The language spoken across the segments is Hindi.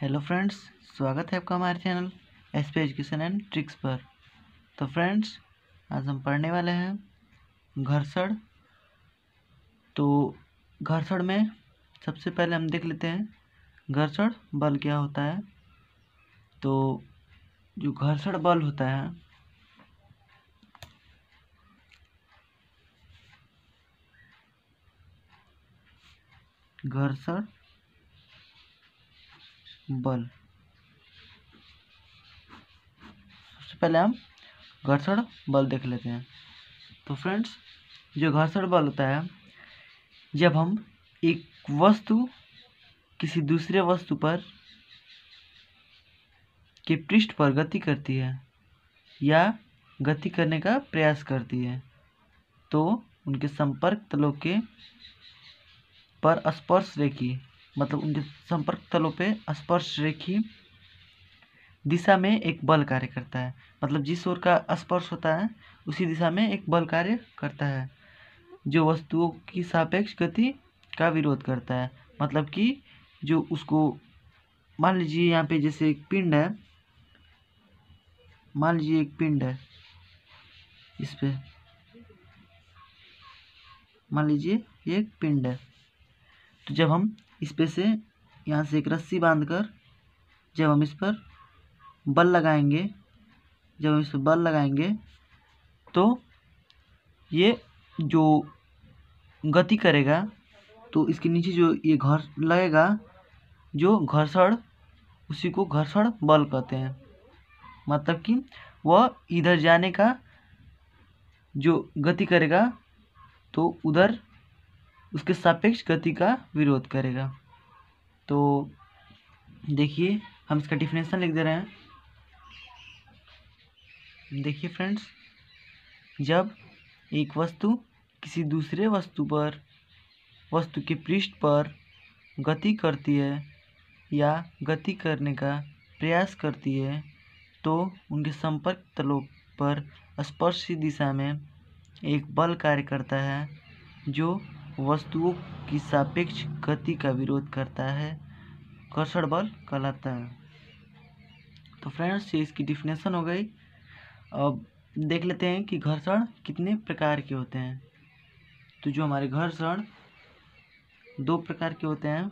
हेलो फ्रेंड्स स्वागत है आपका हमारे channel S P education and tricks पर तो फ्रेंड्स आज हम पढ़ने वाले हैं घर्षण तो घर्षण में सबसे पहले हम देख लेते हैं घर्षण बल क्या होता है तो जो घर्षण बल होता है घर्षण बल सबसे पहले हम घर्षण बल देख लेते हैं तो फ्रेंड्स जो घर्षण बल होता है जब हम एक वस्तु किसी दूसरे वस्तु पर के पृष्ठ पर गति करती है या गति करने का प्रयास करती है तो उनके संपर्क तलों के पर स्पर्श रेखी मतलब उनके संपर्क तलों पे स्पर्श रेखी दिशा में एक बल कार्य करता है मतलब जिस ओर का स्पर्श होता है उसी दिशा में एक बल कार्य करता है जो वस्तुओं की सापेक्ष गति का विरोध करता है मतलब कि जो उसको मान लीजिए यहाँ पे जैसे एक पिंड है मान लीजिए एक पिंड है इस पर मान लीजिए एक पिंड है तो जब हम इस पे से यहाँ से एक रस्सी बांध कर जब हम इस पर बल लगाएंगे जब हम इस पर बल लगाएंगे तो ये जो गति करेगा तो इसके नीचे जो ये घर लगेगा जो घर्षण उसी को घर्षण बल कहते हैं मतलब कि वह इधर जाने का जो गति करेगा तो उधर उसके सापेक्ष गति का विरोध करेगा तो देखिए हम इसका डिफिनेशन लिख दे रहे हैं देखिए फ्रेंड्स जब एक वस्तु किसी दूसरे वस्तु पर वस्तु के पृष्ठ पर गति करती है या गति करने का प्रयास करती है तो उनके संपर्क तलों पर स्पर्शी दिशा में एक बल कार्य करता है जो वस्तुओं की सापेक्ष गति का विरोध करता है कर्षण बल कहलाता है तो फ्रेंड्स ये इसकी डिफिनेशन हो गई अब देख लेते हैं कि घर्षण कितने प्रकार के होते हैं तो जो हमारे घर्षण दो प्रकार के होते हैं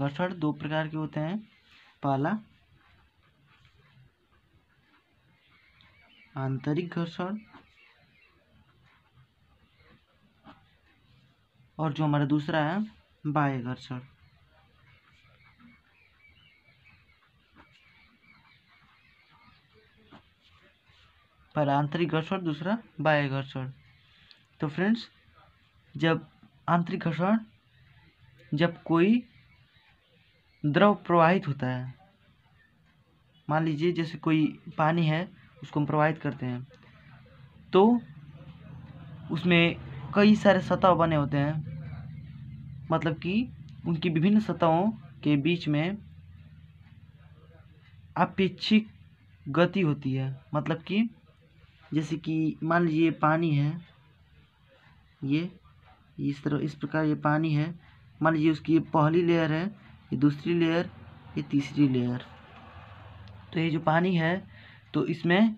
घर्षण दो प्रकार के होते हैं पहला आंतरिक घर्षण और जो हमारा दूसरा है बाह्य घर्षण पर आंतरिक घर्षण दूसरा बाह्य घर्षण तो फ्रेंड्स जब आंतरिक घर्षण जब कोई द्रव प्रवाहित होता है मान लीजिए जैसे कोई पानी है उसको हम प्रवाहित करते हैं तो उसमें कई सारे सतह बने होते हैं मतलब कि उनकी विभिन्न सतहों के बीच में अपेक्षिक गति होती है मतलब कि जैसे कि मान लीजिए पानी है ये इस तरह इस प्रकार ये पानी है मान लीजिए उसकी ये पहली लेयर है ये दूसरी लेयर ये तीसरी लेयर तो ये जो पानी है तो इसमें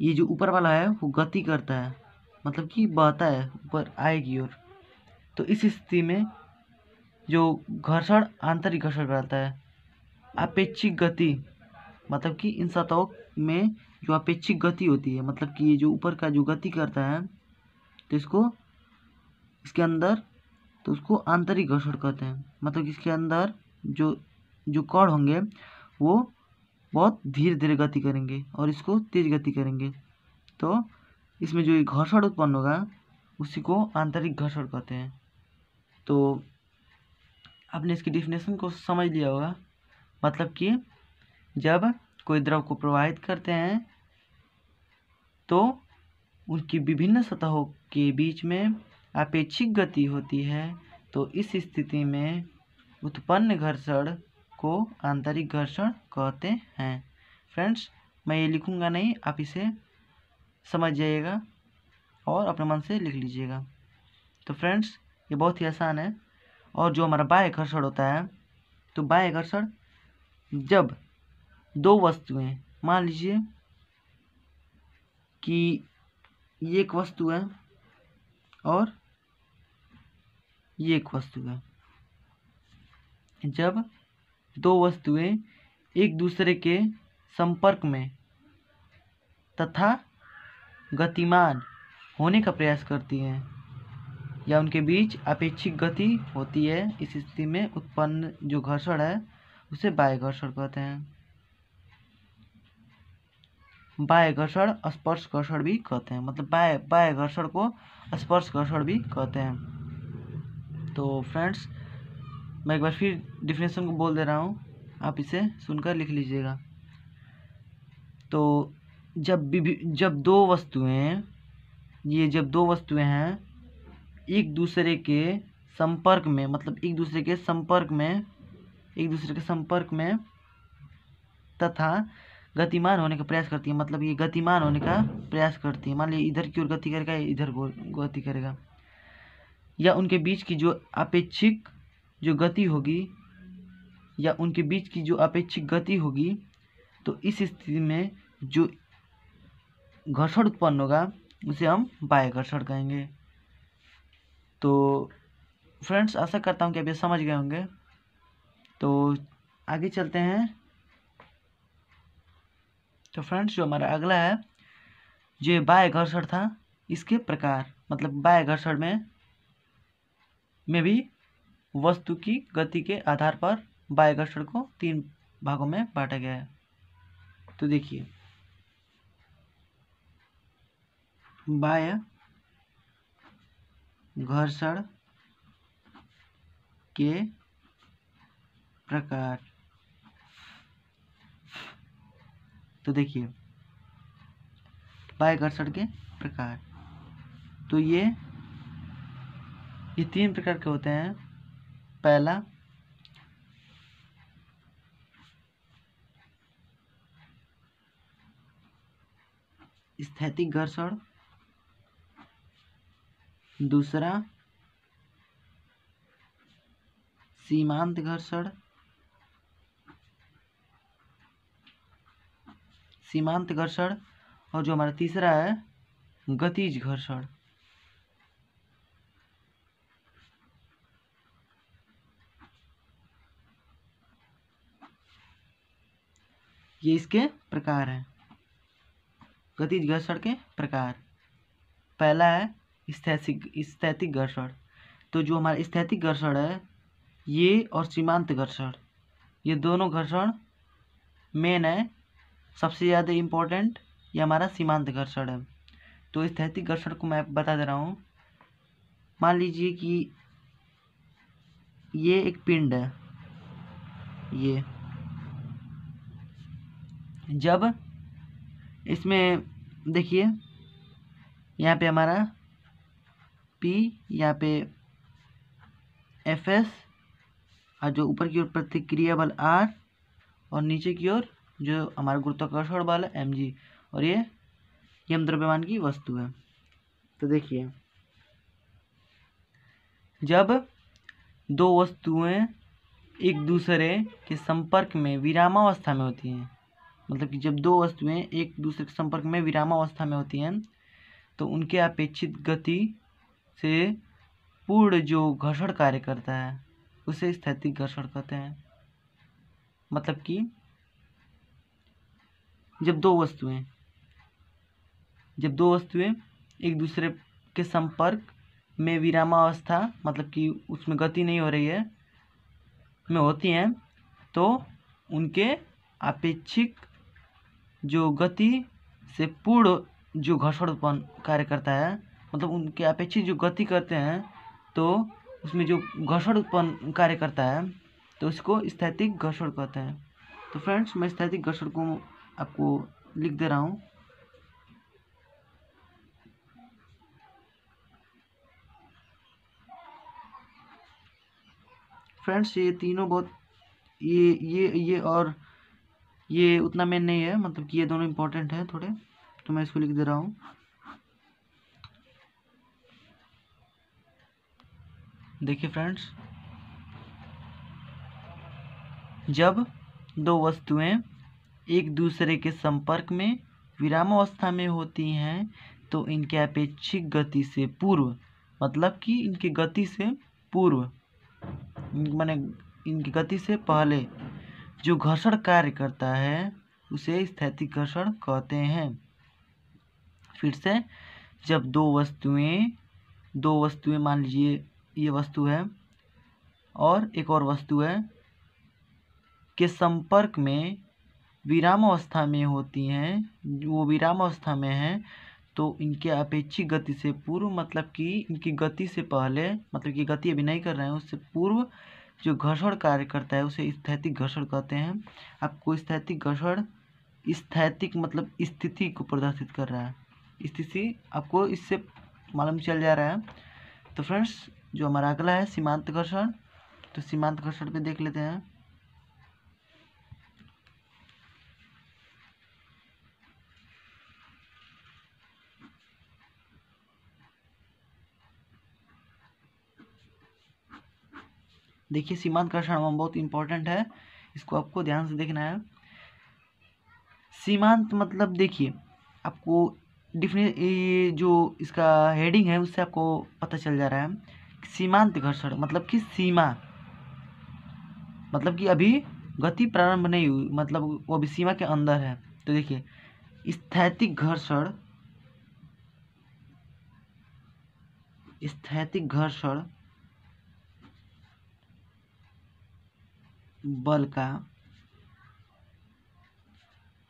ये जो ऊपर वाला है वो गति करता है मतलब कि बहता है ऊपर आएगी और तो इस स्थिति में जो घर्षण आंतरिक घर्षण रहता है अपेक्षिक गति मतलब कि इन सतहों में जो अपेक्षिक गति होती है मतलब कि ये जो ऊपर का जो गति करता है तो इसको इसके अंदर तो उसको आंतरिक घर्षण कहते हैं मतलब इसके अंदर जो जो कण होंगे वो बहुत धीरे धीरे गति करेंगे और इसको तेज गति करेंगे तो इसमें जो घर्षण उत्पन्न होगा उसी को आंतरिक घर्षण कहते हैं तो आपने इसकी डिफिनेशन को समझ लिया होगा मतलब कि जब कोई द्रव को प्रवाहित करते हैं तो उनकी विभिन्न सतहों के बीच में अपेक्षिक गति होती है तो इस स्थिति में उत्पन्न घर्षण को आंतरिक घर्षण कहते हैं फ्रेंड्स मैं ये लिखूँगा नहीं आप इसे समझ जाइएगा और अपने मन से लिख लीजिएगा तो फ्रेंड्स ये बहुत ही आसान है और जो हमारा बाह्य घर्षण होता है तो बाह्य घर्षण जब दो वस्तुएं मान लीजिए कि ये एक वस्तु है और ये एक वस्तु है जब दो वस्तुएं एक दूसरे के संपर्क में तथा गतिमान होने का प्रयास करती हैं या उनके बीच अपेक्षिक गति होती है इस स्थिति में उत्पन्न जो घर्षण है उसे बाह्य घर्षण कहते हैं बाह्य घर्षण स्पर्श घर्षण भी कहते हैं मतलब बाह्य बाह्य घर्षण को स्पर्श घर्षण भी कहते हैं तो फ्रेंड्स मैं एक बार फिर डिफिनेशन को बोल दे रहा हूँ आप इसे सुनकर लिख लीजिएगा तो जब जब दो वस्तुएं ये जब दो वस्तुएं हैं एक दूसरे के संपर्क में मतलब एक दूसरे के संपर्क में एक दूसरे के संपर्क में तथा गतिमान होने का प्रयास करती है मतलब ये गतिमान होने का प्रयास करती है मान लीजिए इधर की ओर गति करेगा इधर गति करेगा या उनके बीच की जो अपेक्षिक जो गति होगी या उनके बीच की जो अपेक्षिक गति होगी तो इस स्थिति में जो घर्षण उत्पन्न होगा उसे हम बाह्य घर्षण कहेंगे तो फ्रेंड्स आशा करता हूँ कि अभी ये समझ गए होंगे तो आगे चलते हैं तो फ्रेंड्स जो हमारा अगला है जो बाह्य घर्षण था इसके प्रकार मतलब बाह्य घर्षण में में भी वस्तु की गति के आधार पर बायघर्षण को तीन भागों में बांटा गया है तो देखिए बाय घर्षण के प्रकार तो देखिए बाय घर्षण के प्रकार तो ये ये तीन प्रकार के होते हैं पहला स्थैतिक घर्षण दूसरा सीमांत घर्षण सीमांत घर्षण और जो हमारा तीसरा है गतिज घर्षण ये इसके प्रकार हैं गतिज घर्षण के प्रकार पहला है स्थैतिक स्थैतिक घर्षण तो जो हमारा स्थैतिक घर्षण है ये और सीमांत घर्षण ये दोनों घर्षण मेन है सबसे ज़्यादा इम्पोर्टेंट ये हमारा सीमांत घर्षण है तो स्थैतिक घर्षण को मैं बता दे रहा हूँ मान लीजिए कि ये एक पिंड है ये जब इसमें देखिए यहाँ पे हमारा पी यहाँ पे एफ एस और जो ऊपर की ओर प्रतिक्रिया बल आर और नीचे की ओर जो हमारा गुरुत्वाकर्षण बल है एम जी और ये यम द्रव्यमान की वस्तु है तो देखिए जब दो वस्तुएं एक दूसरे के संपर्क में विरामावस्था में होती हैं मतलब कि जब दो वस्तुएं एक दूसरे के संपर्क में विरामावस्था में होती हैं तो उनके अपेक्षित गति से पूर्ण जो घर्षण कार्य करता है उसे स्थैतिक घर्षण कहते हैं मतलब कि जब दो वस्तुएं जब दो वस्तुएं एक दूसरे के संपर्क में विरामावस्था मतलब कि उसमें गति नहीं हो रही है में होती हैं तो उनके अपेक्षिक जो गति से पूर्ण जो घर्षण उत्पन्न कार्य करता है मतलब उनके अपेक्षित जो गति करते हैं तो उसमें जो घर्षण उत्पन्न कार्य करता है तो उसको स्थैतिक घर्षण कहते हैं तो फ्रेंड्स मैं स्थैतिक घर्षण को आपको लिख दे रहा हूँ फ्रेंड्स ये तीनों बहुत ये ये ये और ये उतना मेन नहीं है मतलब कि ये दोनों इम्पोर्टेंट हैं थोड़े तो मैं इसको लिख दे रहा हूँ देखिए फ्रेंड्स जब दो वस्तुएं एक दूसरे के संपर्क में विरामावस्था में होती हैं तो इनके अपेक्षिक गति से पूर्व मतलब कि इनकी गति से पूर्व मैंने इनकी गति से पहले जो घर्षण कार्य करता है उसे स्थैतिक घर्षण कहते हैं फिर से जब दो वस्तुएं दो वस्तुएं मान लीजिए ये वस्तु है और एक और वस्तु है के संपर्क में विराम अवस्था में होती हैं वो विराम अवस्था में हैं तो इनके अपेक्षित गति से पूर्व मतलब कि इनकी गति से पहले मतलब कि गति अभी नहीं कर रहे हैं उससे पूर्व जो घर्षण कार्य करता है उसे स्थैतिक घर्षण कहते हैं आपको स्थैतिक घर्षण स्थैतिक मतलब स्थिति को प्रदर्शित कर रहा है स्थिति आपको इससे मालूम चल जा रहा है तो फ्रेंड्स जो हमारा अगला है सीमांत घर्षण तो सीमांत घर्षण पे देख लेते हैं देखिए सीमांत कर्षण बम बहुत इंपॉर्टेंट है इसको आपको ध्यान से देखना है सीमांत मतलब देखिए आपको डिफिने जो इसका हेडिंग है उससे आपको पता चल जा रहा है सीमांत घर्षण मतलब कि सीमा मतलब कि अभी गति प्रारंभ नहीं हुई मतलब वो अभी सीमा के अंदर है तो देखिए स्थैतिक घर्षण स्थैतिक घर्षण बल का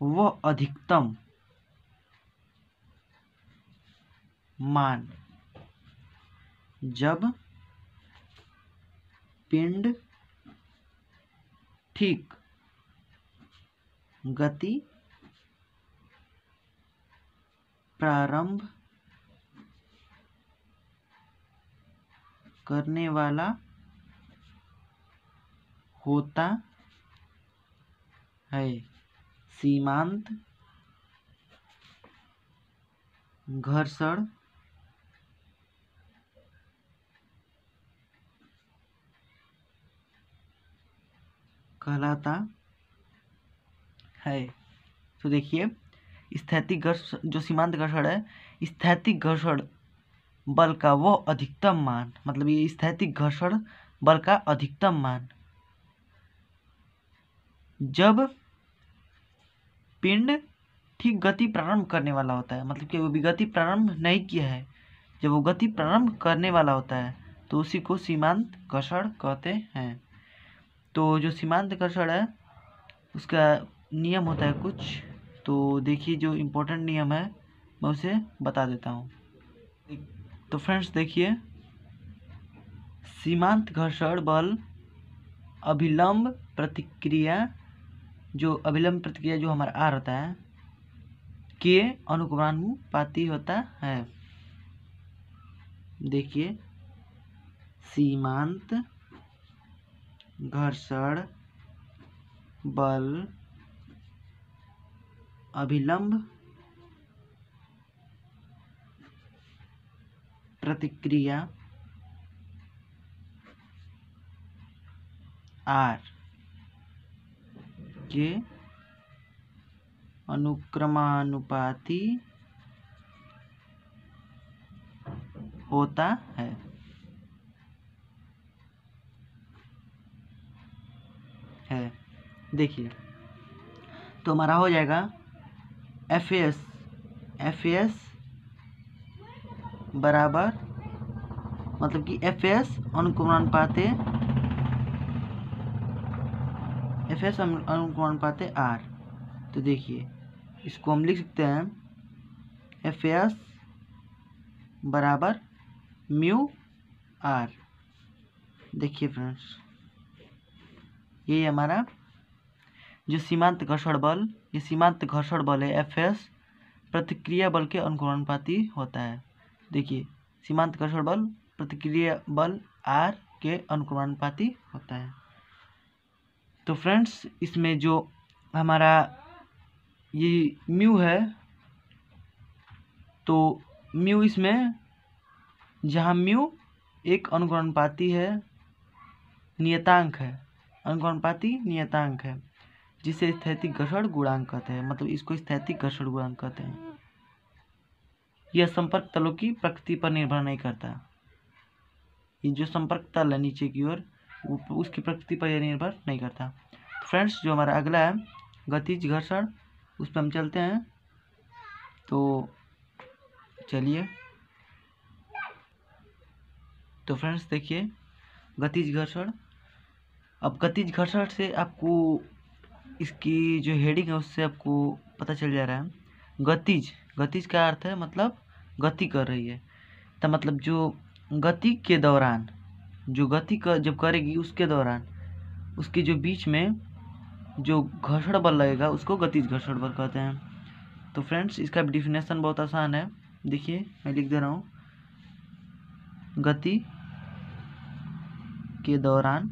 वह अधिकतम मान जब पिंड ठीक गति प्रारंभ करने वाला होता है सीमांत घर्षण कहलाता है तो देखिए स्थैतिक घर्ष जो सीमांत घर्षण है स्थैतिक घर्षण बल का वो अधिकतम मान मतलब ये स्थैतिक घर्षण बल का अधिकतम मान जब पिंड ठीक गति प्रारंभ करने वाला होता है मतलब कि वो भी गति प्रारंभ नहीं किया है जब वो गति प्रारंभ करने वाला होता है तो उसी को सीमांत घर्षण कहते हैं तो जो सीमांत घर्षण है उसका नियम होता है कुछ तो देखिए जो इम्पोर्टेंट नियम है मैं उसे बता देता हूँ तो फ्रेंड्स देखिए सीमांत घर्षण बल अभिलंब प्रतिक्रिया जो अभिलंब प्रतिक्रिया जो हमारा आर होता है के अनुक्रमानुपाती होता है देखिए सीमांत घर्षण बल अभिलंब प्रतिक्रिया आर के अनुक्रमानुपाती होता है है देखिए तो हमारा हो जाएगा एफ एस एफ एस बराबर मतलब कि एफ एस अनुक्रमानुपात एफ एस अनुक्रमण पाते आर तो देखिए इसको हम लिख सकते हैं एफ एस बराबर म्यू आर देखिए फ्रेंड्स ये हमारा जो सीमांत घर्षण बल ये सीमांत घर्षण बल है एफ एस प्रतिक्रिया बल के अनुक्रमणपाती होता है देखिए सीमांत घर्षण बल प्रतिक्रिया बल आर के अनुक्रमणपाती होता है तो फ्रेंड्स इसमें जो हमारा ये म्यू है तो म्यू इसमें जहाँ म्यू एक अनुकरणपाती है नियतांक है अनुकरणपाती नियतांक है जिसे स्थैतिक घर्षण गुणांक कहते हैं मतलब इसको स्थैतिक घर्षण गुणांक कहते हैं यह संपर्क तलों की प्रकृति पर निर्भर नहीं करता ये जो संपर्क तल है नीचे की ओर उसकी प्रकृति पर यह निर्भर नहीं करता तो फ्रेंड्स जो हमारा अगला है गतिज घर्षण उस पर हम चलते हैं तो चलिए तो फ्रेंड्स देखिए गतिज घर्षण अब गतिज घर्षण से आपको इसकी जो हेडिंग है उससे आपको पता चल जा रहा है गतिज गतिज का अर्थ है मतलब गति कर रही है तो मतलब जो गति के दौरान जो गति कर, जब करेगी उसके दौरान उसके जो बीच में जो घर्षण बल लगेगा उसको गतिज घर्षण बल कहते हैं तो फ्रेंड्स इसका डिफिनेशन बहुत आसान है देखिए मैं लिख दे रहा हूँ गति के दौरान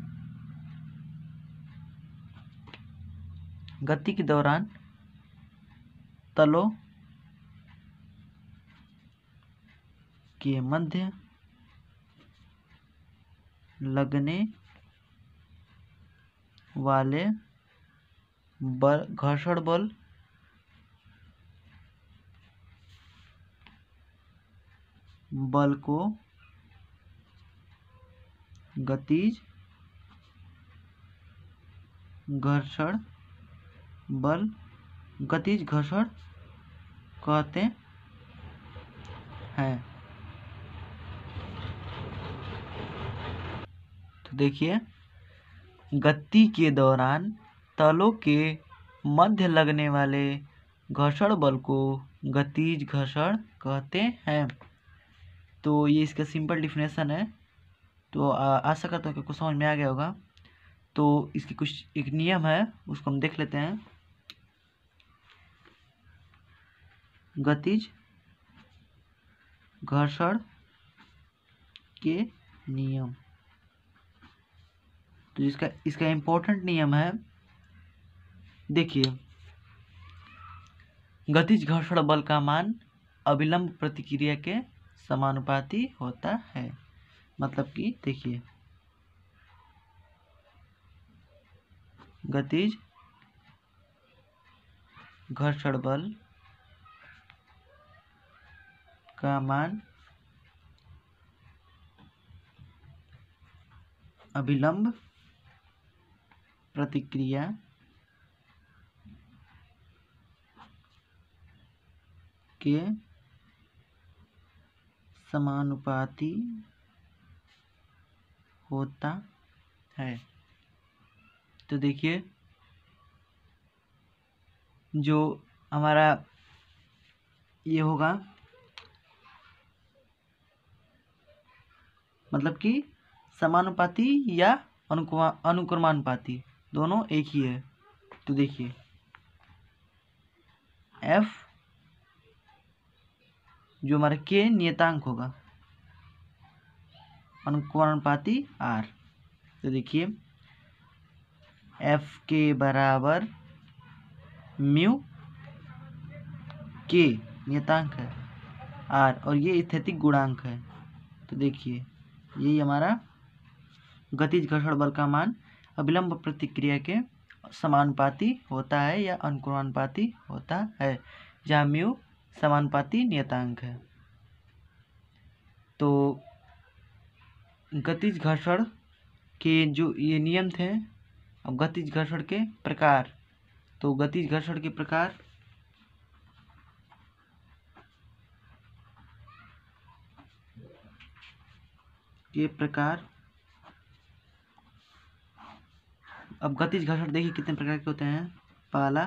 गति के दौरान तलों के मध्य लगने वाले बल घर्षण बल बल को गतिज घर्षण बल गतिज घर्षण कहते हैं देखिए गति के दौरान तलों के मध्य लगने वाले घर्षण बल को गतिज घर्षण कहते हैं तो ये इसका सिंपल डिफिनेशन है तो आशा करता हूँ कि कुछ समझ में आ गया होगा तो इसके कुछ एक नियम है उसको हम देख लेते हैं गतिज घर्षण के नियम तो जिसका इसका इम्पोर्टेंट नियम है देखिए गतिज घर्षण बल का मान अविलंब प्रतिक्रिया के समानुपाती होता है मतलब कि देखिए गतिज घर्षण बल का मान अभिलंब प्रतिक्रिया के समानुपाती होता है तो देखिए जो हमारा ये होगा मतलब कि समानुपाती या अनुक्रमानुपाती दोनों एक ही है तो देखिए एफ जो हमारा के नियतांक होगा अनुपाती आर तो देखिए एफ के बराबर म्यू के नियतांक है आर और ये स्थितिक गुणांक है तो देखिए यही हमारा गतिज घर्षण बल का मान अविलंब प्रतिक्रिया के समानुपाती होता है या अनुकुरानुपाती होता है जहाँ म्यू समानुपाती नियतांक है तो गतिज घर्षण के जो ये नियम थे अब गतिज घर्षण के प्रकार तो गतिज घर्षण के प्रकार के प्रकार अब गतिज घर्षण देखिए कितने प्रकार के होते हैं पहला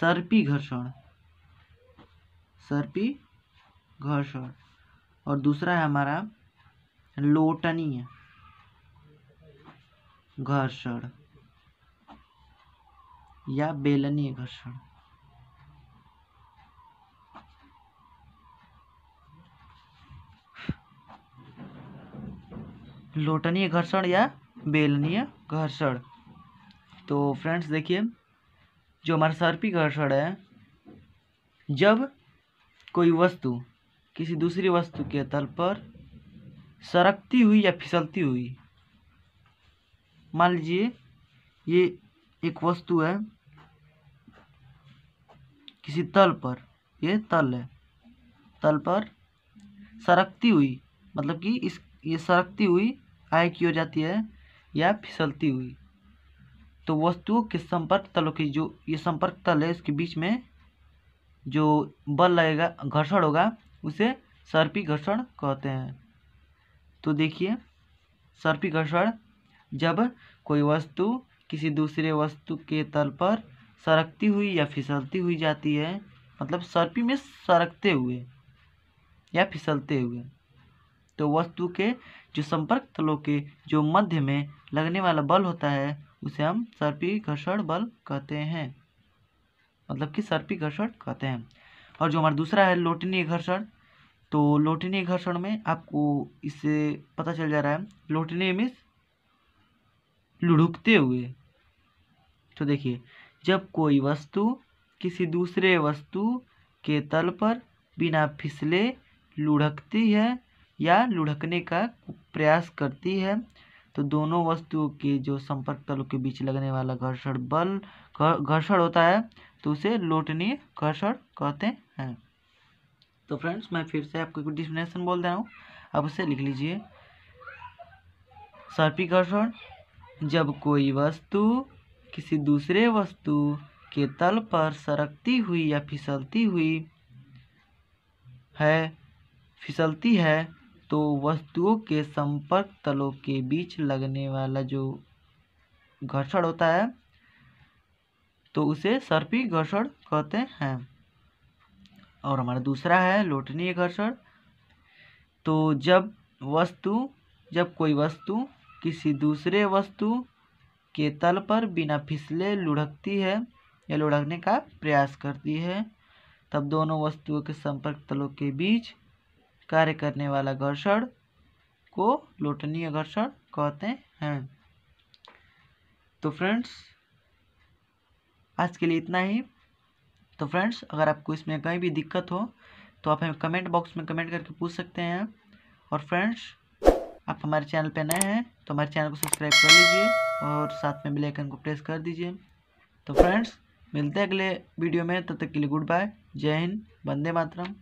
सर्पी घर्षण सर्पी घर्षण और दूसरा है हमारा लोटनीय घर्षण या बेलनीय घर्षण लोटनीय घर्षण या बेलनीय घर्षण तो फ्रेंड्स देखिए जो हमारा सर्पी घर्षण है जब कोई वस्तु किसी दूसरी वस्तु के तल पर सरकती हुई या फिसलती हुई मान लीजिए ये एक वस्तु है किसी तल पर ये तल है तल पर सरकती हुई मतलब कि इस ये सरकती हुई आय की हो जाती है या फिसलती हुई तो वस्तु के संपर्क तलों की जो ये संपर्क तल है इसके बीच में जो बल लगेगा घर्षण होगा उसे सर्पी घर्षण कहते हैं तो देखिए सर्पी घर्षण जब कोई वस्तु किसी दूसरे वस्तु के तल पर सरकती हुई या फिसलती हुई जाती है मतलब सर्पी में सरकते हुए या फिसलते हुए तो वस्तु के जो संपर्क तलों के जो मध्य में लगने वाला बल होता है उसे हम सर्पी घर्षण बल कहते हैं मतलब कि सर्पी घर्षण कहते हैं और जो हमारा दूसरा है लोटनीय घर्षण तो लोटनीय घर्षण में आपको इससे पता चल जा रहा है लोटनीय मीन्स लुढ़कते हुए तो देखिए जब कोई वस्तु किसी दूसरे वस्तु के तल पर बिना फिसले लुढ़कती है या लुढ़कने का प्रयास करती है तो दोनों वस्तुओं के जो संपर्क तलों के बीच लगने वाला घर्षण बल घर्षण होता है तो उसे लोटनीय घर्षण कहते हैं तो फ्रेंड्स मैं फिर से आपको डिफिनेशन बोल दे रहा हूँ आप उसे लिख लीजिए सर्पी घर्षण जब कोई वस्तु किसी दूसरे वस्तु के तल पर सरकती हुई या फिसलती हुई है फिसलती है तो वस्तुओं के संपर्क तलों के बीच लगने वाला जो घर्षण होता है तो उसे सर्पी घर्षण कहते हैं और हमारा दूसरा है लोटनीय घर्षण तो जब वस्तु जब कोई वस्तु किसी दूसरे वस्तु के तल पर बिना फिसले लुढ़कती है या लुढ़कने का प्रयास करती है तब दोनों वस्तुओं के संपर्क तलों के बीच कार्य करने वाला घर्षण को लोटनीय घर्षण कहते हैं तो फ्रेंड्स आज के लिए इतना ही तो फ्रेंड्स अगर आपको इसमें कहीं भी दिक्कत हो तो आप हमें कमेंट बॉक्स में कमेंट करके पूछ सकते हैं और फ्रेंड्स आप हमारे चैनल पर नए हैं तो हमारे चैनल को सब्सक्राइब कर लीजिए और साथ में बेल आइकन को प्रेस कर दीजिए तो फ्रेंड्स मिलते हैं अगले वीडियो में तब तो तक के लिए गुड बाय जय हिंद वंदे मातरम